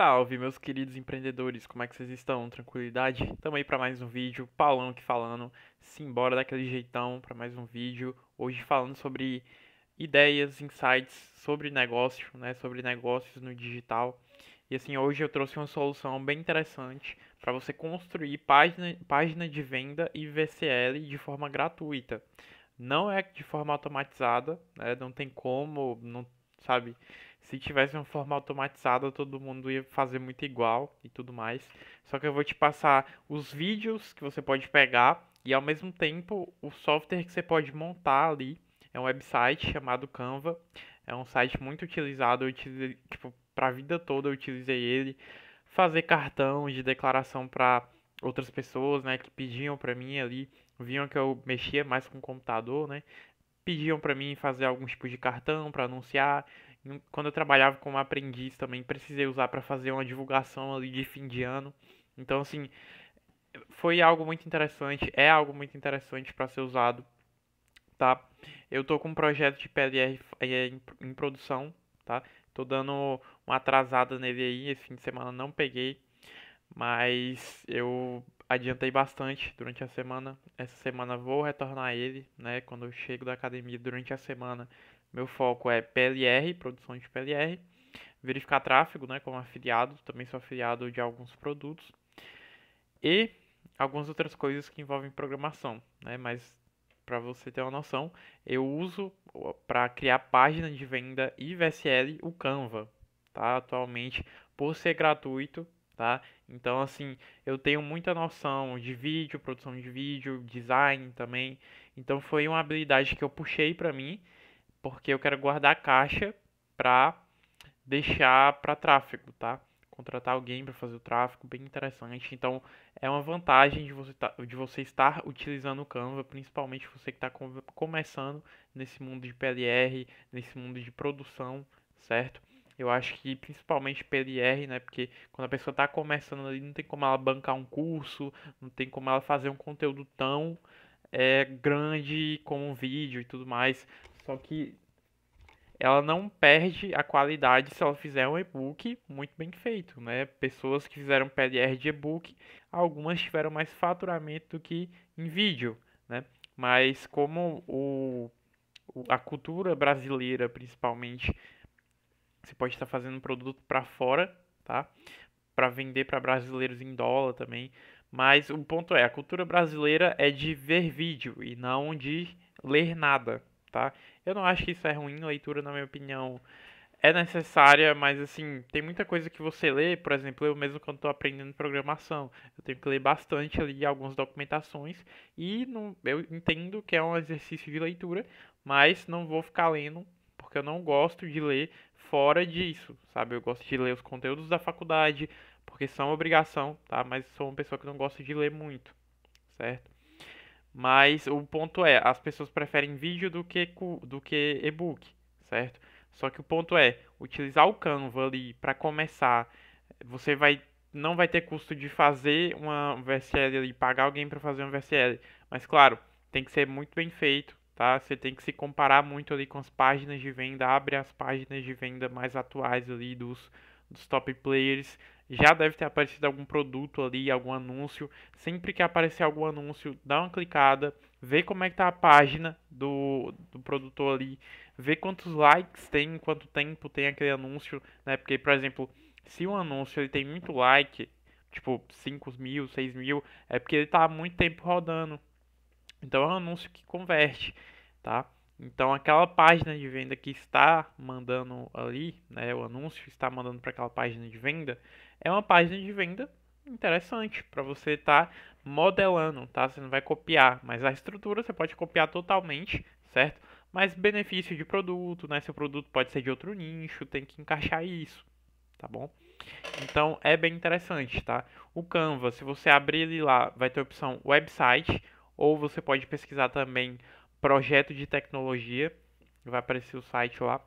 Salve, meus queridos empreendedores, como é que vocês estão? Tranquilidade? Tamo aí para mais um vídeo, Paulão aqui falando, simbora daquele jeitão para mais um vídeo. Hoje falando sobre ideias, insights sobre negócio, né, sobre negócios no digital. E assim, hoje eu trouxe uma solução bem interessante para você construir página, página de venda e VCL de forma gratuita. Não é de forma automatizada, né, não tem como, não sabe se tivesse uma forma automatizada, todo mundo ia fazer muito igual e tudo mais. Só que eu vou te passar os vídeos que você pode pegar e ao mesmo tempo o software que você pode montar ali. É um website chamado Canva. É um site muito utilizado, eu utilizei, tipo, pra vida toda eu utilizei ele. Fazer cartão de declaração para outras pessoas, né, que pediam para mim ali, viam que eu mexia mais com o computador, né? Pediam para mim fazer algum tipo de cartão para anunciar quando eu trabalhava como aprendiz também precisei usar para fazer uma divulgação ali de fim de ano. Então assim, foi algo muito interessante, é algo muito interessante para ser usado, tá? Eu tô com um projeto de PLR eh, em produção, tá? Tô dando uma atrasada nele aí, esse fim de semana não peguei, mas eu adiantei bastante durante a semana. Essa semana vou retornar ele, né? Quando eu chego da academia durante a semana, meu foco é PLR, produção de PLR, verificar tráfego, né, como afiliado, também sou afiliado de alguns produtos e algumas outras coisas que envolvem programação, né, mas para você ter uma noção, eu uso para criar página de venda e VSL o Canva, tá? Atualmente, por ser gratuito, tá? Então, assim, eu tenho muita noção de vídeo, produção de vídeo, design também. Então, foi uma habilidade que eu puxei para mim porque eu quero guardar a caixa para deixar para tráfego, tá? Contratar alguém para fazer o tráfego, bem interessante. Então, é uma vantagem de você, tá, de você estar utilizando o Canva, principalmente você que está com, começando nesse mundo de PLR, nesse mundo de produção, certo? Eu acho que principalmente PLR, né? Porque quando a pessoa está começando ali, não tem como ela bancar um curso, não tem como ela fazer um conteúdo tão é, grande como um vídeo e tudo mais. Só que ela não perde a qualidade se ela fizer um e-book muito bem feito, né? Pessoas que fizeram PLR de e-book, algumas tiveram mais faturamento do que em vídeo, né? Mas como o, a cultura brasileira, principalmente, você pode estar fazendo um produto para fora, tá? Para vender para brasileiros em dólar também. Mas o ponto é, a cultura brasileira é de ver vídeo e não de ler nada, tá? Eu não acho que isso é ruim, leitura, na minha opinião, é necessária, mas assim, tem muita coisa que você lê, por exemplo, eu mesmo quando estou aprendendo programação, eu tenho que ler bastante ali algumas documentações e não, eu entendo que é um exercício de leitura, mas não vou ficar lendo porque eu não gosto de ler fora disso, sabe? Eu gosto de ler os conteúdos da faculdade, porque são obrigação, tá? Mas sou uma pessoa que não gosta de ler muito, certo? Mas o ponto é, as pessoas preferem vídeo do que do que e-book, certo? Só que o ponto é, utilizar o Canva ali para começar, você vai não vai ter custo de fazer uma VSL ali, pagar alguém para fazer uma VSL, mas claro, tem que ser muito bem feito, tá? Você tem que se comparar muito ali com as páginas de venda, abre as páginas de venda mais atuais ali dos dos top players, já deve ter aparecido algum produto ali, algum anúncio. Sempre que aparecer algum anúncio, dá uma clicada, vê como é que tá a página do, do produtor ali, vê quantos likes tem, quanto tempo tem aquele anúncio, né? Porque, por exemplo, se um anúncio ele tem muito like, tipo 5 mil, 6 mil, é porque ele tá há muito tempo rodando. Então é um anúncio que converte, tá? Então aquela página de venda que está mandando ali, né, o anúncio está mandando para aquela página de venda, é uma página de venda interessante para você estar tá modelando, tá? Você não vai copiar, mas a estrutura você pode copiar totalmente, certo? Mas benefício de produto, né? Seu produto pode ser de outro nicho, tem que encaixar isso, tá bom? Então é bem interessante, tá? O Canva, se você abrir ele lá, vai ter a opção website, ou você pode pesquisar também projeto de tecnologia, vai aparecer o site lá.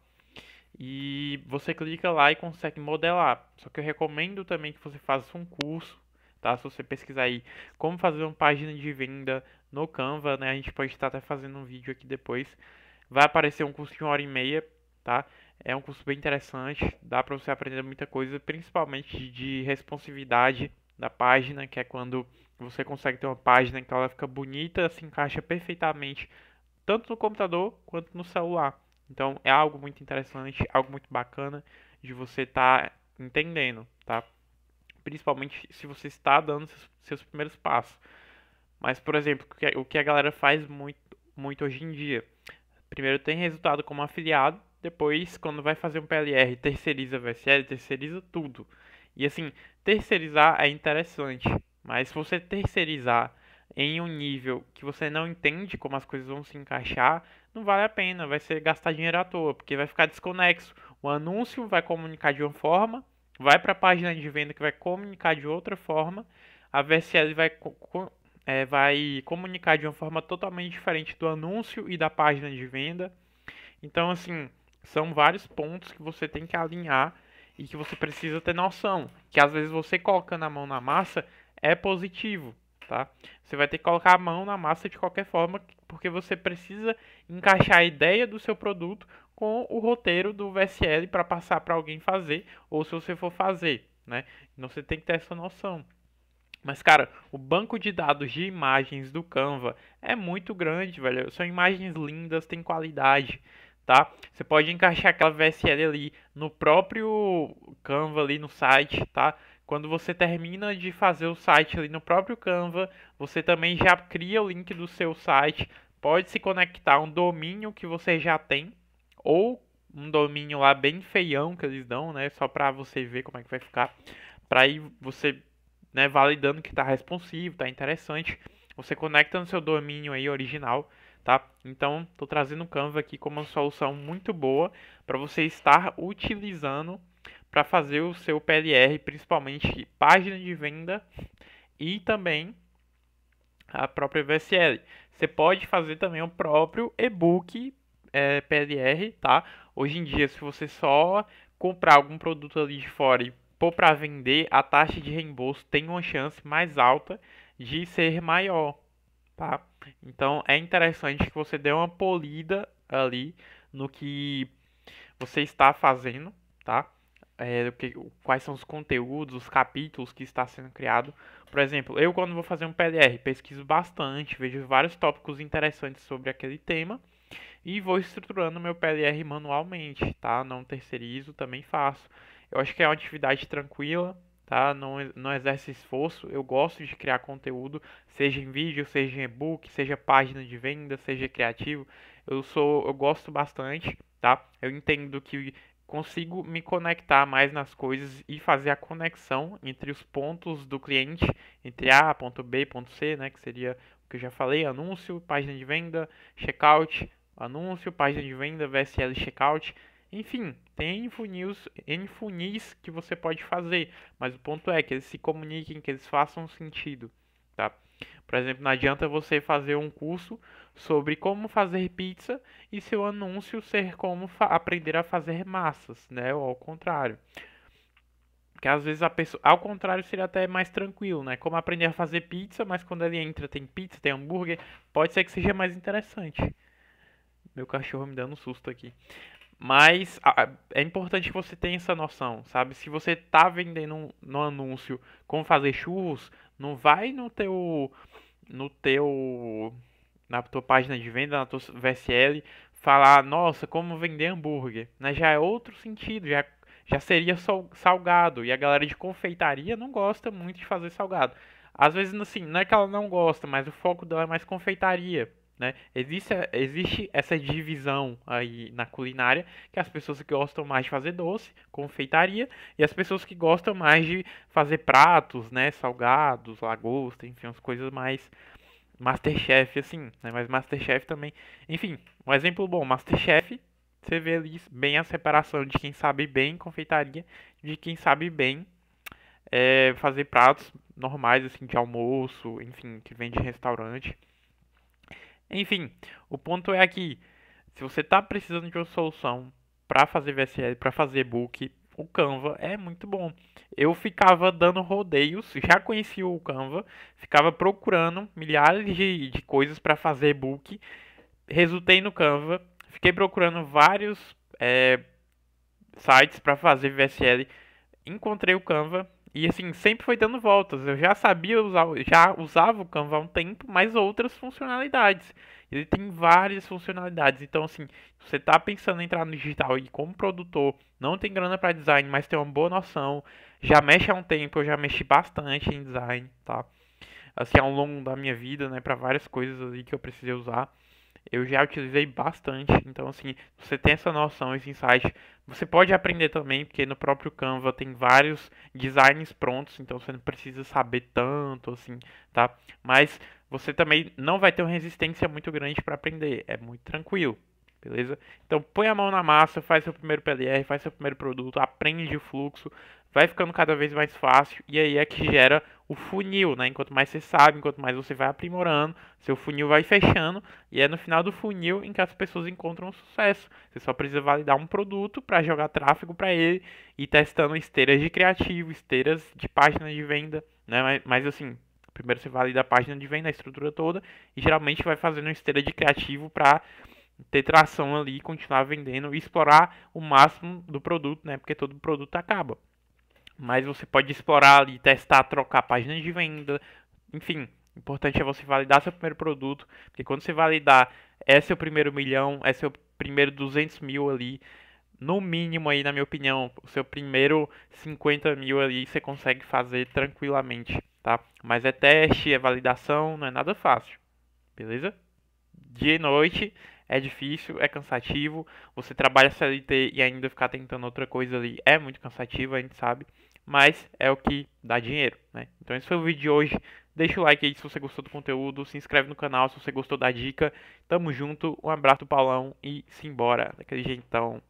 E você clica lá e consegue modelar. Só que eu recomendo também que você faça um curso, tá? Se você pesquisar aí como fazer uma página de venda no Canva, né? A gente pode estar até fazendo um vídeo aqui depois. Vai aparecer um curso de uma hora e meia, tá? É um curso bem interessante, dá para você aprender muita coisa, principalmente de responsividade da página, que é quando você consegue ter uma página que ela fica bonita, se encaixa perfeitamente tanto no computador quanto no celular. Então é algo muito interessante, algo muito bacana de você estar tá entendendo, tá? Principalmente se você está dando seus, seus primeiros passos. Mas, por exemplo, o que a galera faz muito, muito hoje em dia? Primeiro tem resultado como afiliado, depois, quando vai fazer um PLR, terceiriza VSL, terceiriza tudo. E assim, terceirizar é interessante, mas se você terceirizar em um nível que você não entende como as coisas vão se encaixar, não vale a pena, vai ser gastar dinheiro à toa, porque vai ficar desconexo. O anúncio vai comunicar de uma forma, vai para a página de venda que vai comunicar de outra forma, a VSL vai, é, vai comunicar de uma forma totalmente diferente do anúncio e da página de venda. Então, assim, são vários pontos que você tem que alinhar e que você precisa ter noção, que às vezes você colocando a mão na massa é positivo, tá? Você vai ter que colocar a mão na massa de qualquer forma, porque você precisa encaixar a ideia do seu produto com o roteiro do VSL para passar para alguém fazer, ou se você for fazer, né? Então você tem que ter essa noção. Mas, cara, o banco de dados de imagens do Canva é muito grande, velho. São imagens lindas, tem qualidade, tá? Você pode encaixar aquela VSL ali no próprio Canva, ali no site, tá? Quando você termina de fazer o site ali no próprio Canva, você também já cria o link do seu site, pode se conectar a um domínio que você já tem ou um domínio lá bem feião que eles dão, né, só para você ver como é que vai ficar, para ir você, né, validando que está responsivo, está interessante, você conecta no seu domínio aí original, tá? Então, estou trazendo o Canva aqui como uma solução muito boa para você estar utilizando para fazer o seu PLR, principalmente página de venda e também a própria VSL. Você pode fazer também o próprio e-book é, PLR, tá? Hoje em dia, se você só comprar algum produto ali de fora e pôr para vender, a taxa de reembolso tem uma chance mais alta de ser maior, tá? Então é interessante que você dê uma polida ali no que você está fazendo, tá? é, que, quais são os conteúdos, os capítulos que está sendo criado. Por exemplo, eu quando vou fazer um PDR, pesquiso bastante, vejo vários tópicos interessantes sobre aquele tema e vou estruturando meu PDR manualmente, tá? Não terceirizo, também faço. Eu acho que é uma atividade tranquila, tá? Não, não exerce esforço. Eu gosto de criar conteúdo, seja em vídeo, seja em e-book, seja página de venda, seja criativo. Eu sou, eu gosto bastante, tá? Eu entendo que consigo me conectar mais nas coisas e fazer a conexão entre os pontos do cliente, entre A, ponto B, ponto C, né, que seria o que eu já falei, anúncio, página de venda, checkout, anúncio, página de venda, VSL, checkout, enfim, tem funis, funis que você pode fazer, mas o ponto é que eles se comuniquem, que eles façam sentido tá? Por exemplo, não adianta você fazer um curso sobre como fazer pizza e seu anúncio ser como aprender a fazer massas, né? Ou ao contrário. Que às vezes a pessoa, ao contrário, seria até mais tranquilo, né? Como aprender a fazer pizza, mas quando ele entra tem pizza, tem hambúrguer, pode ser que seja mais interessante. Meu cachorro me dando um susto aqui. Mas é importante que você tenha essa noção, sabe? Se você tá vendendo no anúncio como fazer churros, não vai no teu. No teu. Na tua página de venda, na tua VSL, falar, nossa, como vender hambúrguer. Né? Já é outro sentido, já, já seria salgado. E a galera de confeitaria não gosta muito de fazer salgado. Às vezes, assim, não é que ela não gosta, mas o foco dela é mais confeitaria. Né? Existe, existe essa divisão aí na culinária, que as pessoas que gostam mais de fazer doce, confeitaria, e as pessoas que gostam mais de fazer pratos, né, salgados, lagosta, enfim, as coisas mais Masterchef, assim, né? Mas Masterchef também, enfim, um exemplo bom, Masterchef, você vê ali bem a separação de quem sabe bem confeitaria, de quem sabe bem é, fazer pratos normais, assim, de almoço, enfim, que vem de restaurante. Enfim, o ponto é que se você está precisando de uma solução para fazer VSL, para fazer book, o Canva é muito bom. Eu ficava dando rodeios, já conhecia o Canva, ficava procurando milhares de, de coisas para fazer book, resultei no Canva, fiquei procurando vários é, sites para fazer VSL, encontrei o Canva, e assim, sempre foi dando voltas. Eu já sabia usar, já usava o Canva há um tempo, mas outras funcionalidades. Ele tem várias funcionalidades. Então, assim, se você está pensando em entrar no digital e como produtor não tem grana para design, mas tem uma boa noção, já mexe há um tempo, eu já mexi bastante em design, tá? Assim, ao longo da minha vida, né, para várias coisas ali que eu precisei usar eu já utilizei bastante. Então, assim, você tem essa noção, esse insight. Você pode aprender também, porque no próprio Canva tem vários designs prontos, então você não precisa saber tanto, assim, tá? Mas você também não vai ter uma resistência muito grande para aprender, é muito tranquilo beleza? Então põe a mão na massa, faz seu primeiro PLR, faz seu primeiro produto, aprende o fluxo, vai ficando cada vez mais fácil e aí é que gera o funil, né? Enquanto mais você sabe, enquanto mais você vai aprimorando, seu funil vai fechando e é no final do funil em que as pessoas encontram o sucesso. Você só precisa validar um produto para jogar tráfego para ele e testando esteiras de criativo, esteiras de página de venda, né? Mas, mas assim, primeiro você valida a página de venda, a estrutura toda e geralmente vai fazendo uma esteira de criativo para ter tração ali, continuar vendendo e explorar o máximo do produto, né? Porque todo produto acaba. Mas você pode explorar ali, testar, trocar páginas de venda, enfim. O importante é você validar seu primeiro produto, porque quando você validar, é seu primeiro milhão, é seu primeiro 200 mil ali, no mínimo aí, na minha opinião, o seu primeiro 50 mil ali você consegue fazer tranquilamente, tá? Mas é teste, é validação, não é nada fácil, beleza? Dia e noite é difícil, é cansativo. Você trabalha CLT e ainda ficar tentando outra coisa ali é muito cansativo, a gente sabe. Mas é o que dá dinheiro, né? Então esse foi o vídeo de hoje. Deixa o like aí se você gostou do conteúdo, se inscreve no canal se você gostou da dica. Tamo junto, um abraço do Paulão e simbora. Daquele jeitão.